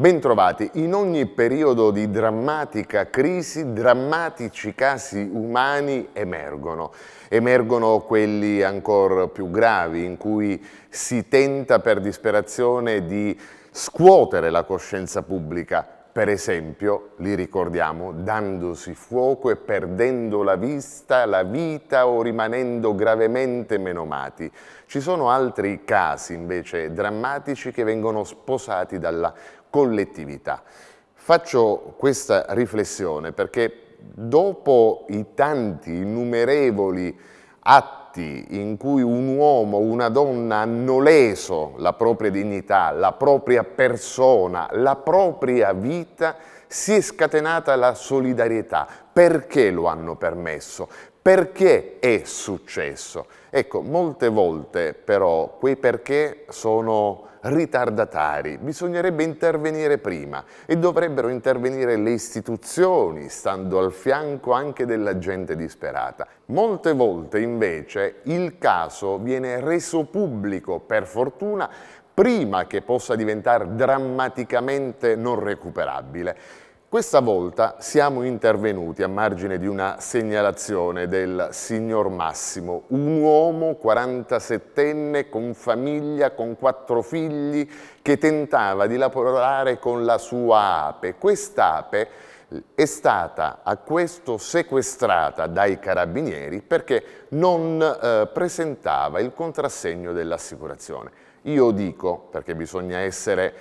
Bentrovati, in ogni periodo di drammatica crisi, drammatici casi umani emergono. Emergono quelli ancora più gravi in cui si tenta per disperazione di scuotere la coscienza pubblica, per esempio, li ricordiamo, dandosi fuoco e perdendo la vista, la vita o rimanendo gravemente menomati. Ci sono altri casi invece drammatici che vengono sposati dalla collettività. Faccio questa riflessione perché dopo i tanti innumerevoli atti in cui un uomo, una donna hanno leso la propria dignità, la propria persona, la propria vita, si è scatenata la solidarietà. Perché lo hanno permesso? Perché è successo? Ecco, molte volte però quei perché sono ritardatari, bisognerebbe intervenire prima e dovrebbero intervenire le istituzioni, stando al fianco anche della gente disperata. Molte volte invece il caso viene reso pubblico, per fortuna, prima che possa diventare drammaticamente non recuperabile. Questa volta siamo intervenuti a margine di una segnalazione del signor Massimo, un uomo 47enne con famiglia, con quattro figli, che tentava di lavorare con la sua ape. Quest'ape è stata a questo sequestrata dai carabinieri perché non eh, presentava il contrassegno dell'assicurazione. Io dico, perché bisogna essere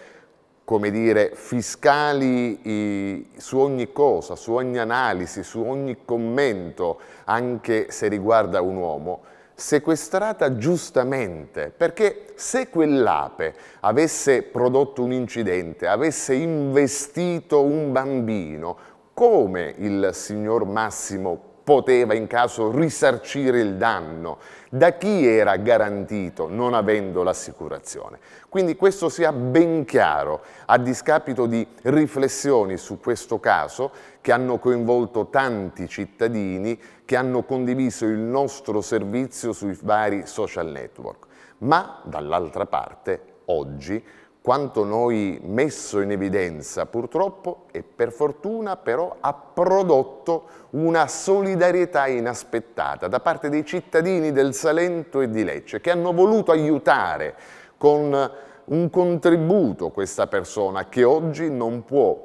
come dire, fiscali su ogni cosa, su ogni analisi, su ogni commento, anche se riguarda un uomo, sequestrata giustamente, perché se quell'ape avesse prodotto un incidente, avesse investito un bambino, come il signor Massimo poteva in caso risarcire il danno, da chi era garantito non avendo l'assicurazione. Quindi questo sia ben chiaro, a discapito di riflessioni su questo caso che hanno coinvolto tanti cittadini che hanno condiviso il nostro servizio sui vari social network. Ma dall'altra parte, oggi, quanto noi messo in evidenza purtroppo e per fortuna però ha prodotto una solidarietà inaspettata da parte dei cittadini del Salento e di Lecce che hanno voluto aiutare con un contributo questa persona che oggi non può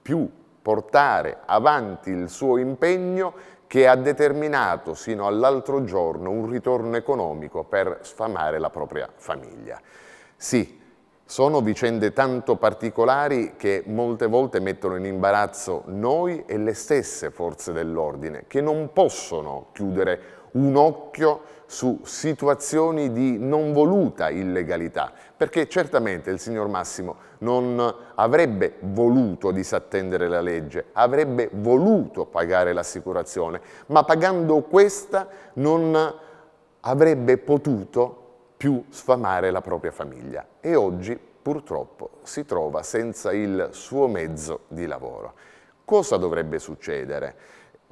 più portare avanti il suo impegno che ha determinato sino all'altro giorno un ritorno economico per sfamare la propria famiglia. Sì, sono vicende tanto particolari che molte volte mettono in imbarazzo noi e le stesse forze dell'ordine, che non possono chiudere un occhio su situazioni di non voluta illegalità, perché certamente il signor Massimo non avrebbe voluto disattendere la legge, avrebbe voluto pagare l'assicurazione, ma pagando questa non avrebbe potuto più sfamare la propria famiglia e oggi purtroppo si trova senza il suo mezzo di lavoro. Cosa dovrebbe succedere?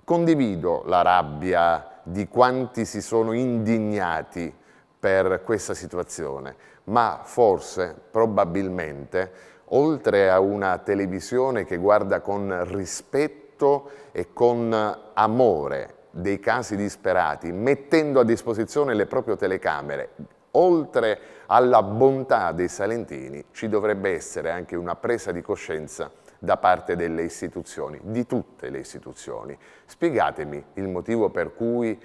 Condivido la rabbia di quanti si sono indignati per questa situazione, ma forse, probabilmente, oltre a una televisione che guarda con rispetto e con amore dei casi disperati, mettendo a disposizione le proprie telecamere, oltre alla bontà dei salentini ci dovrebbe essere anche una presa di coscienza da parte delle istituzioni, di tutte le istituzioni. Spiegatemi il motivo per cui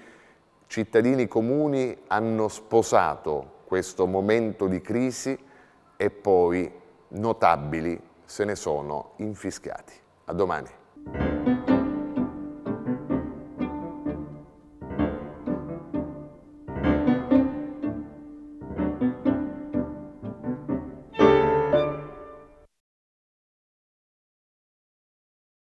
cittadini comuni hanno sposato questo momento di crisi e poi notabili se ne sono infischiati. A domani.